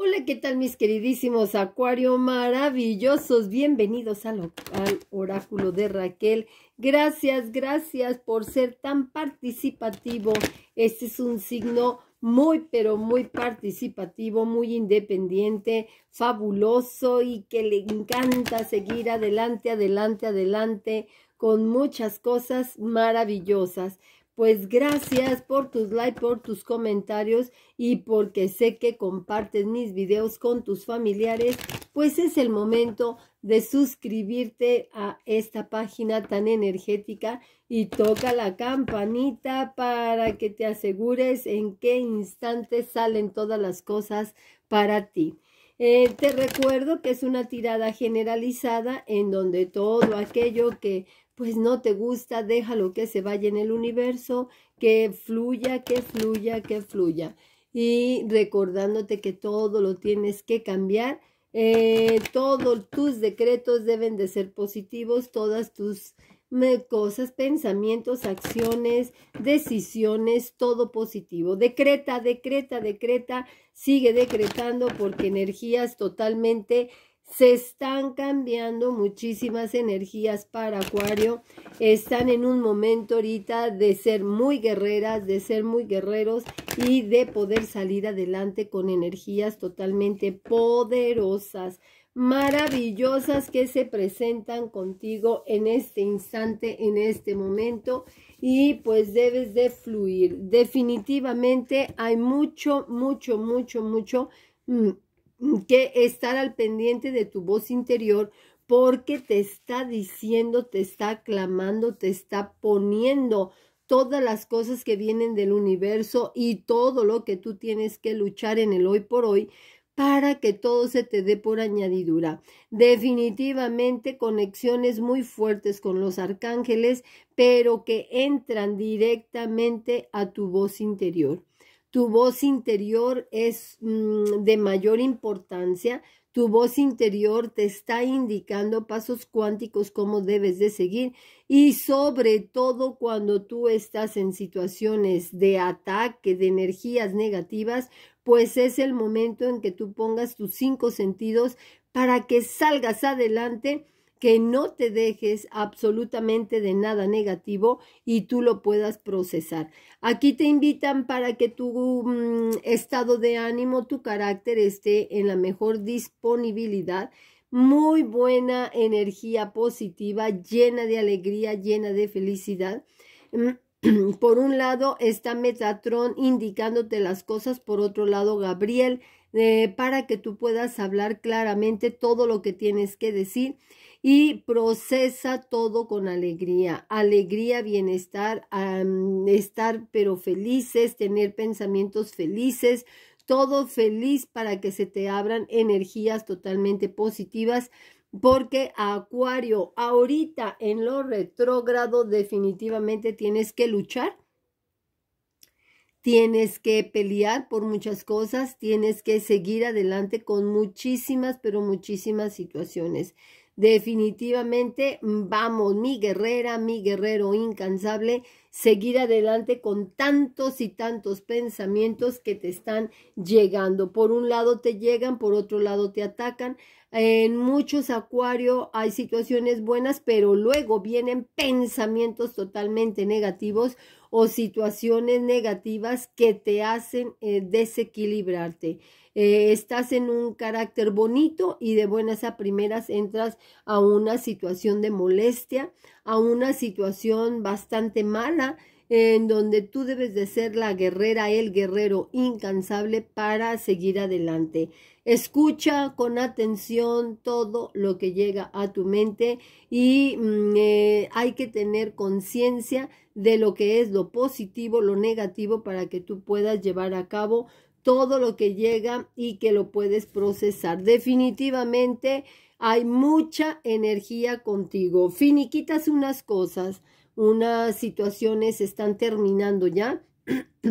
Hola, ¿qué tal mis queridísimos Acuario maravillosos? Bienvenidos al, al, oráculo de Raquel. Gracias, gracias por ser tan participativo. Este es un signo muy, pero muy participativo, muy independiente, fabuloso y que le encanta seguir adelante, adelante, adelante con muchas cosas maravillosas. Pues gracias por tus likes, por tus comentarios y porque sé que compartes mis videos con tus familiares, pues es el momento de suscribirte a esta página tan energética y toca la campanita para que te asegures en qué instante salen todas las cosas para ti. Eh, te recuerdo que es una tirada generalizada en donde todo aquello que pues no te gusta, lo que se vaya en el universo, que fluya, que fluya, que fluya. Y recordándote que todo lo tienes que cambiar, eh, todos tus decretos deben de ser positivos, todas tus cosas, pensamientos, acciones, decisiones, todo positivo. Decreta, decreta, decreta, sigue decretando porque energías totalmente se están cambiando muchísimas energías para Acuario. Están en un momento ahorita de ser muy guerreras, de ser muy guerreros y de poder salir adelante con energías totalmente poderosas, maravillosas que se presentan contigo en este instante, en este momento y pues debes de fluir. Definitivamente hay mucho, mucho, mucho, mucho... Mm, Mm, que estar al pendiente de tu voz interior porque te está diciendo, te está clamando, te está poniendo todas las cosas que vienen del universo y todo lo que tú tienes que luchar en el hoy por hoy para que todo se te dé por añadidura. Definitivamente conexiones muy fuertes con los arcángeles, pero que entran directamente a tu voz interior tu voz interior es mm, de mayor importancia, tu voz interior te está indicando pasos cuánticos cómo debes de seguir y sobre todo cuando tú estás en situaciones de ataque, de energías negativas, pues es el momento en que tú pongas tus cinco sentidos para que salgas adelante que no te dejes absolutamente de nada negativo y tú lo puedas procesar. Aquí te invitan para que tu mm, estado de ánimo, tu carácter esté en la mejor disponibilidad muy buena energía positiva, llena de alegría, llena de felicidad. Mm, por un lado está Metatron indicándote las cosas, por otro lado Gabriel, eh, para que tú puedas hablar claramente todo lo que tienes que decir y procesa todo con alegría, alegría, bienestar, estar pero felices, tener pensamientos felices, todo feliz para que se te abran energías totalmente positivas. Porque Acuario, ahorita en lo retrógrado definitivamente tienes que luchar tienes que pelear por muchas cosas, tienes que seguir adelante con muchísimas, pero muchísimas situaciones. Definitivamente vamos, mi guerrera, mi guerrero incansable, seguir adelante con tantos y tantos pensamientos que te están llegando. Por un lado te llegan, por otro lado te atacan. En muchos acuario hay situaciones buenas, pero luego vienen pensamientos totalmente negativos o situaciones negativas que te hacen eh, desequilibrarte. Eh, estás en un carácter bonito y de buenas a primeras entras a una situación de molestia, a una situación bastante mala en donde tú debes de ser la guerrera, el guerrero incansable para seguir adelante. Escucha con atención todo lo que llega a tu mente y mm, eh, hay que tener conciencia de lo que es lo positivo, lo negativo, para que tú puedas llevar a cabo todo lo que llega y que lo puedes procesar. Definitivamente hay mucha energía contigo. Finiquitas unas cosas unas situaciones están terminando ya.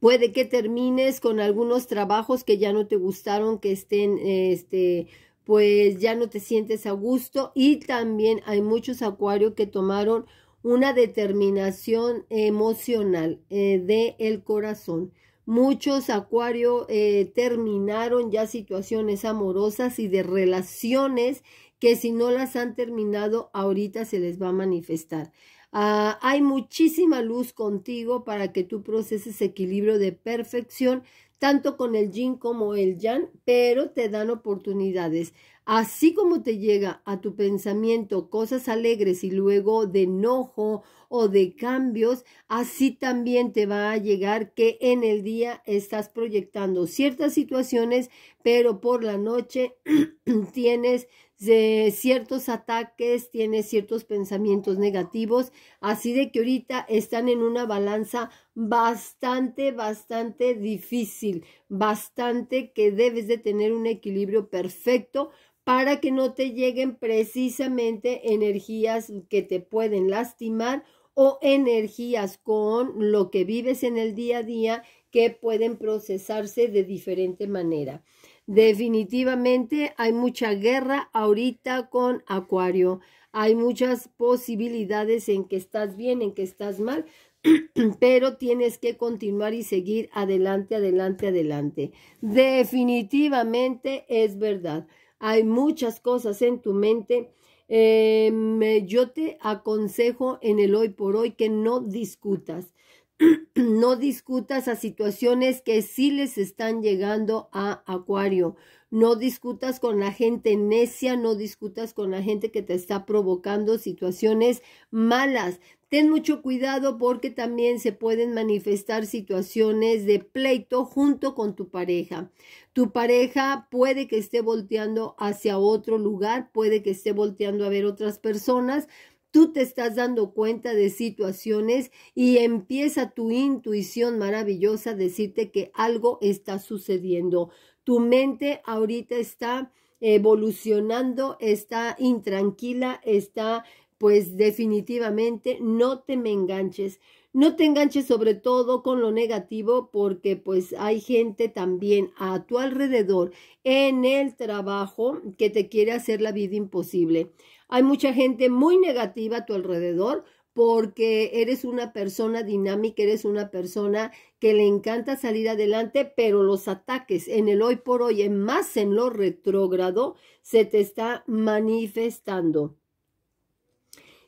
Puede que termines con algunos trabajos que ya no te gustaron, que estén, este, pues ya no te sientes a gusto. Y también hay muchos acuarios que tomaron una determinación emocional del eh, de el corazón. Muchos acuarios eh, terminaron ya situaciones amorosas y de relaciones que si no las han terminado, ahorita se les va a manifestar. Ah, hay muchísima luz contigo para que tú proceses equilibrio de perfección, tanto con el yin como el yang, pero te dan oportunidades. Así como te llega a tu pensamiento cosas alegres y luego de enojo o de cambios, así también te va a llegar que en el día estás proyectando ciertas situaciones, pero por la noche tienes de ciertos ataques, tiene ciertos pensamientos negativos, así de que ahorita están en una balanza bastante, bastante difícil, bastante que debes de tener un equilibrio perfecto para que no te lleguen precisamente energías que te pueden lastimar o energías con lo que vives en el día a día que pueden procesarse de diferente manera. Definitivamente hay mucha guerra ahorita con Acuario. Hay muchas posibilidades en que estás bien, en que estás mal, pero tienes que continuar y seguir adelante, adelante, adelante. Definitivamente es verdad. Hay muchas cosas en tu mente. Em, yo te aconsejo en el hoy por hoy que no discutas. no discutas a situaciones que sí les están llegando a Acuario. No discutas con la gente necia, no discutas con la gente que te está provocando situaciones malas. Ten mucho cuidado porque también se pueden manifestar situaciones de pleito junto con tu pareja. Tu pareja puede que esté volteando hacia otro lugar, puede que esté volteando a ver otras personas, tú te estás dando cuenta de situaciones y empieza tu intuición maravillosa a decirte que algo está sucediendo. Tu mente ahorita está evolucionando, está intranquila, está pues definitivamente no te me enganches. No te enganches sobre todo con lo negativo porque pues hay gente también a tu alrededor en el trabajo que te quiere hacer la vida imposible. Hay mucha gente muy negativa a tu alrededor porque eres una persona dinámica, eres una persona que le encanta salir adelante, pero los ataques en el hoy por hoy, en más en lo retrógrado, se te está manifestando.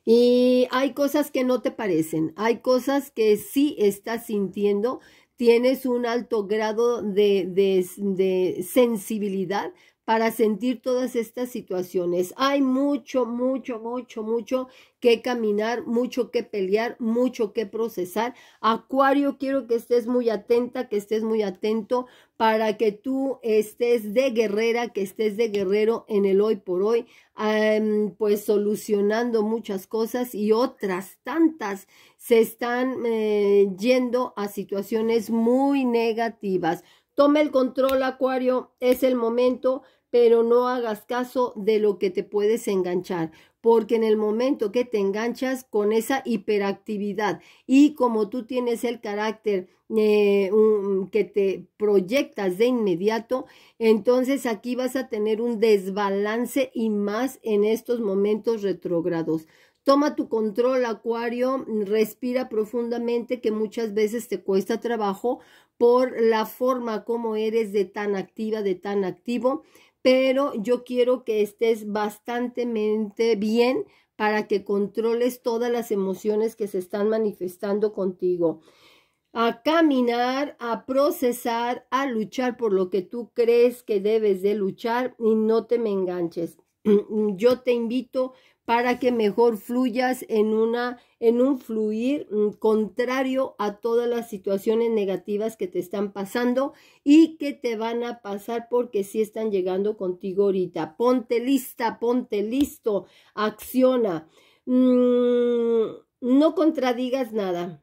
Y hay cosas que no te parecen, hay cosas que sí estás sintiendo, tienes un alto grado de sensibilidad para sentir todas estas situaciones. Hay mucho, mucho, mucho, mucho que caminar, mucho que pelear, mucho que procesar. Acuario, quiero que estés muy atenta, que estés muy atento para que tú estés de guerrera, que estés de guerrero en el hoy por hoy, em, pues solucionando muchas cosas y otras tantas se están eh, yendo a situaciones muy negativas. Toma el control, Acuario, es el momento pero no hagas caso de lo que te puedes enganchar, porque en el momento que te enganchas con esa hiperactividad y como tú tienes el carácter eh, que te proyectas de inmediato, entonces aquí vas a tener un desbalance y más en estos momentos retrógrados. Toma tu control, Acuario, respira profundamente, que muchas veces te cuesta trabajo por la forma como eres de tan activa, de tan activo, pero yo quiero que estés bastante bien para que controles todas las emociones que se están manifestando contigo. A caminar, a procesar, a luchar por lo que tú crees que debes de luchar y no te me enganches. Yo te invito para que mejor fluyas en, una, en un fluir mm, contrario a todas las situaciones negativas que te están pasando y que te van a pasar porque sí están llegando contigo ahorita. Ponte lista, ponte listo, acciona. Mm, no contradigas nada.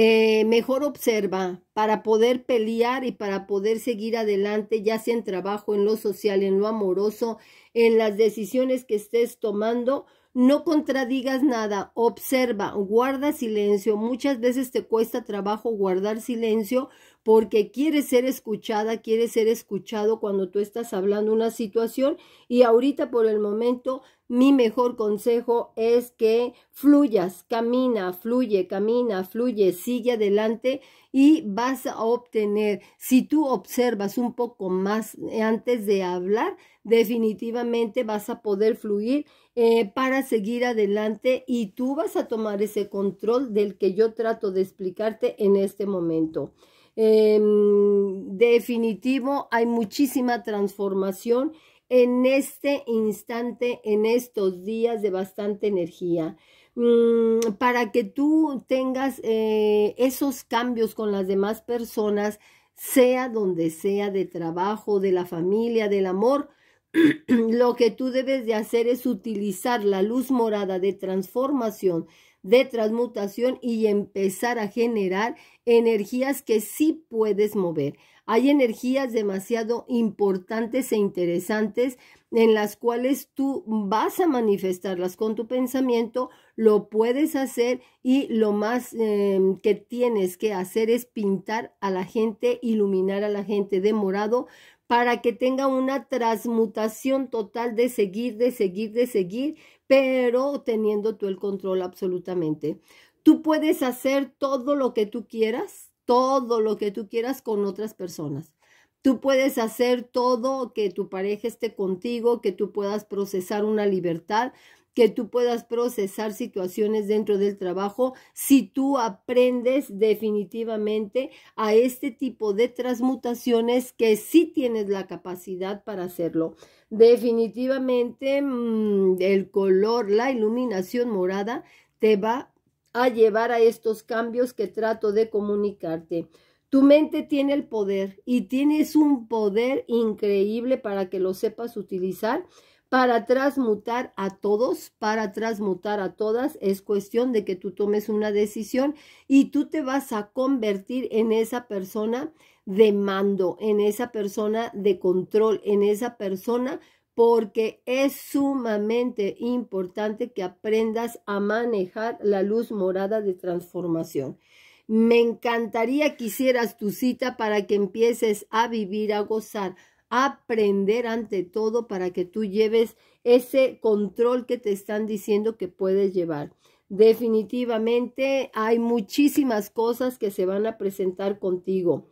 Eh, mejor observa para poder pelear y para poder seguir adelante, ya sea en trabajo, en lo social, en lo amoroso, en las decisiones que estés tomando. No contradigas nada, observa, guarda silencio. Muchas veces te cuesta trabajo guardar silencio porque quiere ser escuchada, quiere ser escuchado cuando tú estás hablando una situación y ahorita por el momento mi mejor consejo es que fluyas, camina, fluye, camina, fluye, sigue adelante y vas a obtener, si tú observas un poco más eh, antes de hablar, definitivamente vas a poder fluir eh, para seguir adelante y tú vas a tomar ese control del que yo trato de explicarte en este momento definitivo, hay muchísima transformación en este instante, en estos días de bastante energía. Mm, para que tú tengas eh, esos cambios con las demás personas, sea donde sea, de trabajo, de la familia, del amor, lo que tú debes de hacer es utilizar la luz morada de transformación de transmutación y empezar a generar energías que sí puedes mover. Hay energías demasiado importantes e interesantes en las cuales tú vas a manifestarlas con tu pensamiento, lo puedes hacer y lo más em, que tienes que hacer es pintar a la gente, iluminar a la gente de morado para que tenga una transmutación total de seguir, de seguir, de seguir, pero teniendo tú el control absolutamente. Tú puedes hacer todo lo que tú quieras, todo lo que tú quieras con otras personas. Tú puedes hacer todo que tu pareja esté contigo, que tú puedas procesar una libertad, que tú puedas procesar situaciones dentro del trabajo si tú aprendes definitivamente a este tipo de transmutaciones que sí tienes la capacidad para hacerlo. Definitivamente mm, el color, la iluminación morada te va a llevar a estos cambios que trato de comunicarte. Tu mente tiene el poder y tienes un poder increíble para que lo sepas utilizar para transmutar a todos, para transmutar a todas, es cuestión de que tú tomes una decisión y tú te vas a convertir en esa persona de mando, en esa persona de control, en esa persona porque es sumamente importante que aprendas a manejar la luz morada de transformación. Me encantaría que hicieras tu cita para que empieces a vivir, a gozar, aprender ante todo para que tú lleves ese control que te están diciendo que puedes llevar. Definitivamente hay muchísimas cosas que se van a presentar contigo.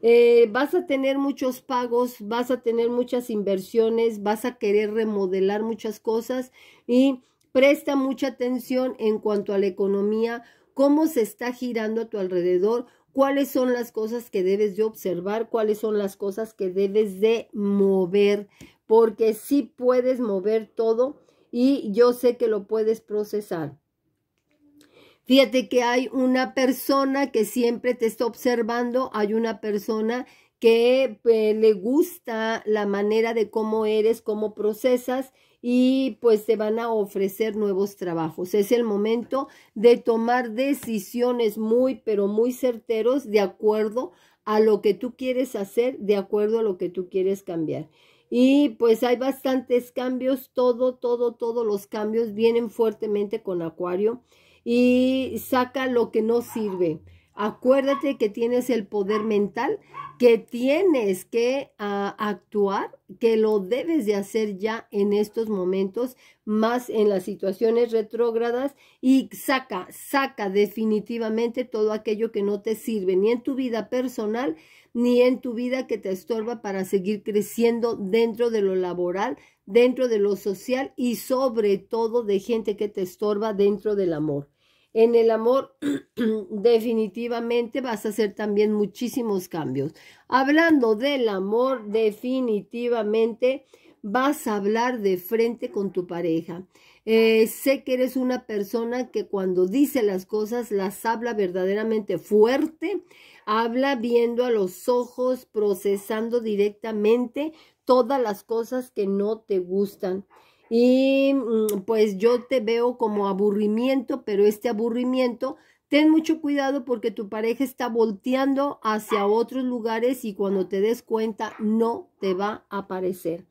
Eh, vas a tener muchos pagos, vas a tener muchas inversiones, vas a querer remodelar muchas cosas y presta mucha atención en cuanto a la economía, cómo se está girando a tu alrededor cuáles son las cosas que debes de observar, cuáles son las cosas que debes de mover, porque sí puedes mover todo y yo sé que lo puedes procesar. Fíjate que hay una persona que siempre te está observando, hay una persona que eh, le gusta la manera de cómo eres, cómo procesas y pues te van a ofrecer nuevos trabajos. Es el momento de tomar decisiones muy, pero muy certeros de acuerdo a lo que tú quieres hacer, de acuerdo a lo que tú quieres cambiar. Y pues hay bastantes cambios, todo, todo, todos los cambios vienen fuertemente con Acuario y saca lo que no sirve Acuérdate que tienes el poder mental, que tienes que ah, actuar, que lo debes de hacer ya en estos momentos, más en las situaciones retrógradas y saca, saca definitivamente todo aquello que no te sirve, ni en tu vida personal, ni en tu vida que te estorba para seguir creciendo dentro de lo laboral, dentro de lo social y sobre todo de gente que te estorba dentro del amor. En el amor definitivamente vas a hacer también muchísimos cambios. Hablando del amor, definitivamente vas a hablar de frente con tu pareja. Eh, sé que eres una persona que cuando dice las cosas las habla verdaderamente fuerte, habla viendo a los ojos, procesando directamente todas las cosas que no te gustan y mm, pues yo te veo como aburrimiento, pero este aburrimiento, ten mucho cuidado porque tu pareja está volteando hacia otros lugares y cuando te des cuenta no te va a aparecer.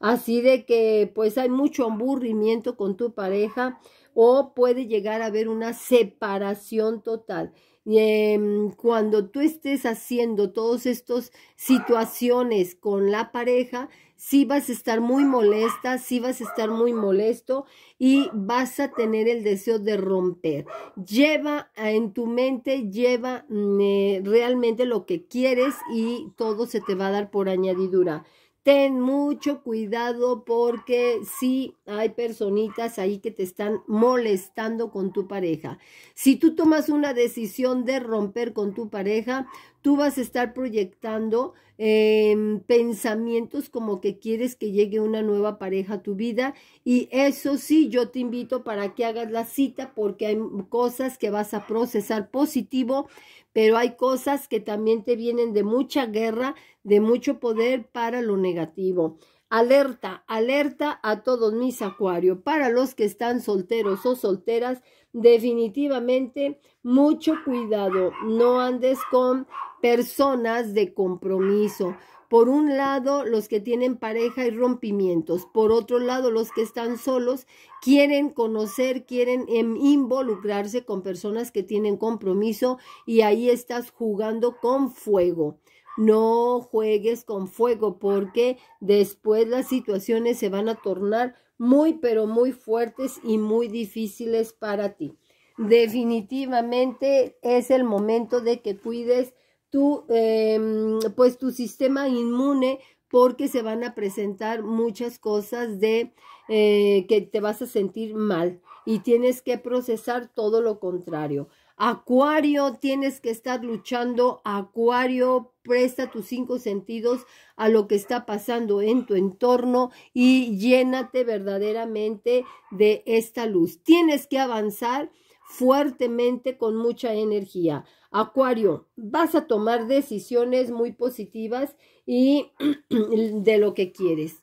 Así de que pues hay mucho aburrimiento con tu pareja o puede llegar a haber una separación total. Em, cuando tú estés haciendo todas estas situaciones con la pareja, sí vas a estar muy molesta, sí vas a estar muy molesto y vas a tener el deseo de romper. Lleva en tu mente, lleva mm, eh, realmente lo que quieres y todo se te va a dar por añadidura. Ten mucho cuidado porque sí hay personitas ahí que te están molestando con tu pareja. Si tú tomas una decisión de romper con tu pareja, tú vas a estar proyectando Em, pensamientos como que quieres que llegue una nueva pareja a tu vida. Y eso sí, yo te invito para que hagas la cita porque hay cosas que vas a procesar positivo, pero hay cosas que también te vienen de mucha guerra, de mucho poder para lo negativo. Alerta, alerta a todos mis acuario, para los que están solteros o solteras, definitivamente mucho cuidado, no andes con personas de compromiso. Por un lado, los que tienen pareja y rompimientos. Por otro lado, los que están solos quieren conocer, quieren em, involucrarse con personas que tienen compromiso y ahí estás jugando con fuego. No juegues con fuego porque después las situaciones se van a tornar muy, pero muy fuertes y muy difíciles para ti. Definitivamente es el momento de que cuides tu, em, pues tu sistema inmune, porque se van a presentar muchas cosas de eh, que te vas a sentir mal y tienes que procesar todo lo contrario. Acuario, tienes que estar luchando. Acuario, presta tus cinco sentidos a lo que está pasando en tu entorno y llénate verdaderamente de esta luz. Tienes que avanzar fuertemente con mucha energía. Acuario, vas a tomar decisiones muy positivas y de lo que quieres.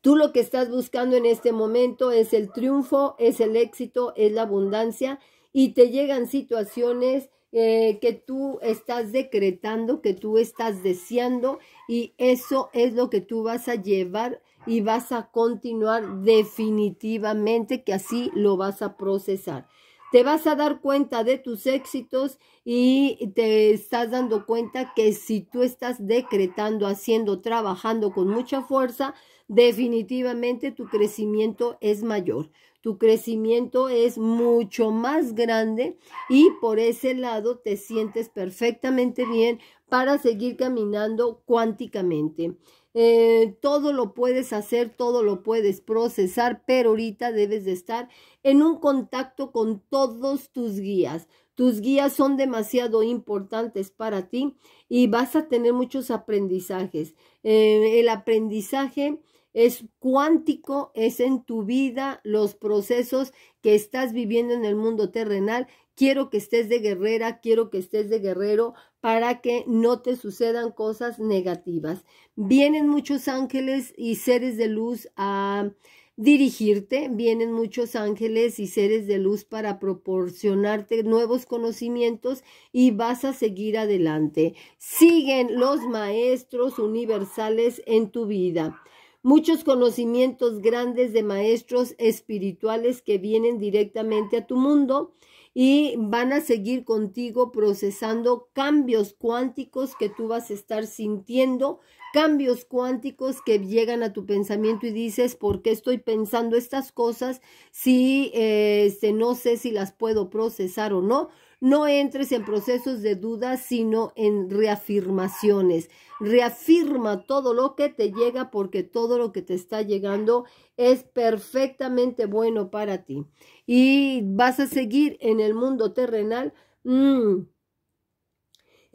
Tú lo que estás buscando en este momento es el triunfo, es el éxito, es la abundancia y te llegan situaciones eh, que tú estás decretando, que tú estás deseando y eso es lo que tú vas a llevar y vas a continuar definitivamente que así lo vas a procesar. Te vas a dar cuenta de tus éxitos y te estás dando cuenta que si tú estás decretando, haciendo, trabajando con mucha fuerza, definitivamente tu crecimiento es mayor. Tu crecimiento es mucho más grande y por ese lado te sientes perfectamente bien para seguir caminando cuánticamente. Eh, todo lo puedes hacer, todo lo puedes procesar, pero ahorita debes de estar en un contacto con todos tus guías. Tus guías son demasiado importantes para ti y vas a tener muchos aprendizajes. Eh, el aprendizaje es cuántico, es en tu vida, los procesos que estás viviendo en el mundo terrenal quiero que estés de guerrera, quiero que estés de guerrero para que no te sucedan cosas negativas. Vienen muchos ángeles y seres de luz a dirigirte, vienen muchos ángeles y seres de luz para proporcionarte nuevos conocimientos y vas a seguir adelante. Siguen los maestros universales en tu vida muchos conocimientos grandes de maestros espirituales que vienen directamente a tu mundo y van a seguir contigo procesando cambios cuánticos que tú vas a estar sintiendo, cambios cuánticos que llegan a tu pensamiento y dices, ¿por qué estoy pensando estas cosas si eh, este, no sé si las puedo procesar o no? No entres en procesos de duda, sino en reafirmaciones. Reafirma todo lo que te llega porque todo lo que te está llegando es perfectamente bueno para ti. Y vas a seguir en el mundo terrenal. Mm,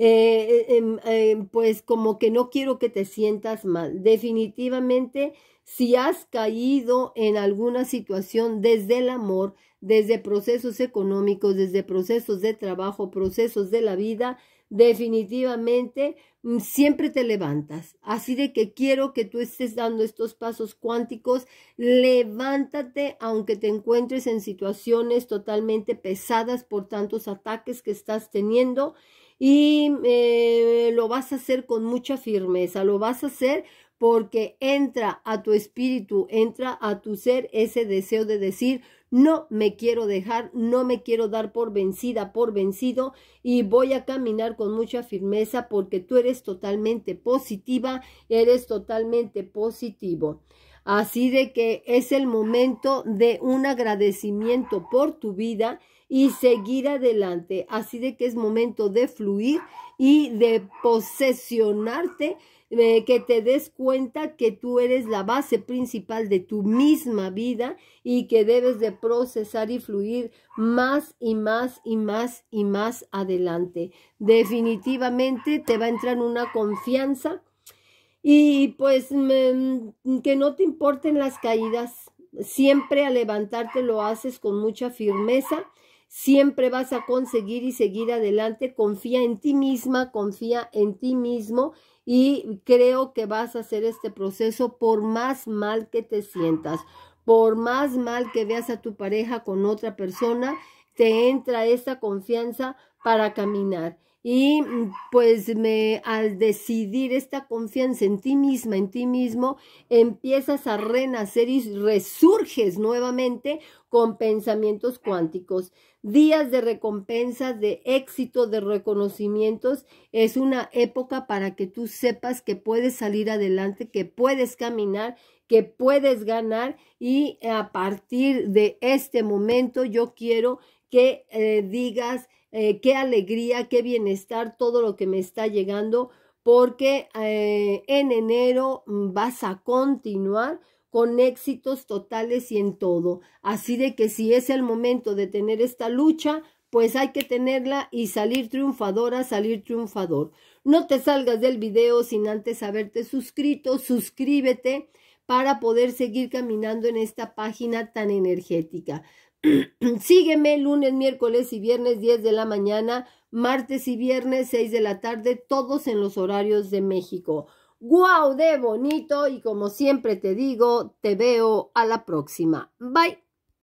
eh, eh, em, eh, pues como que no quiero que te sientas mal. Definitivamente, si has caído en alguna situación desde el amor, desde procesos económicos, desde procesos de trabajo, procesos de la vida, definitivamente mm, siempre te levantas. Así de que quiero que tú estés dando estos pasos cuánticos. Levántate aunque te encuentres en situaciones totalmente pesadas por tantos ataques que estás teniendo y eh, lo vas a hacer con mucha firmeza, lo vas a hacer porque entra a tu espíritu, entra a tu ser ese deseo de decir, no me quiero dejar, no me quiero dar por vencida, por vencido, y voy a caminar con mucha firmeza porque tú eres totalmente positiva, eres totalmente positivo. Así de que es el momento de un agradecimiento por tu vida y seguir adelante. Así de que es momento de fluir y de posesionarte, eh, que te des cuenta que tú eres la base principal de tu misma vida y que debes de procesar y fluir más y más y más y más adelante. Definitivamente te va a entrar una confianza y pues mm, que no te importen las caídas, siempre a levantarte lo haces con mucha firmeza, siempre vas a conseguir y seguir adelante, confía en ti misma, confía en ti mismo y creo que vas a hacer este proceso por más mal que te sientas, por más mal que veas a tu pareja con otra persona, te entra esta confianza para caminar. Y mm, pues me al decidir esta confianza en ti misma, en ti mismo, empiezas a renacer y resurges nuevamente con pensamientos cuánticos. Días de recompensas, de éxito, de reconocimientos. Es una época para que tú sepas que puedes salir adelante, que puedes caminar, que puedes ganar. Y a partir de este momento yo quiero que eh, digas eh, qué alegría, qué bienestar, todo lo que me está llegando, porque eh, en enero mm, vas a continuar con éxitos totales y en todo. Así de que si es el momento de tener esta lucha, pues hay que tenerla y salir triunfadora, salir triunfador. No te salgas del video sin antes haberte suscrito, suscríbete para poder seguir caminando en esta página tan energética. Sígueme lunes, miércoles y viernes 10 de la mañana, martes y viernes 6 de la tarde, todos en los horarios de México. ¡Guau, de bonito! Y como siempre te digo, te veo a la próxima. Bye.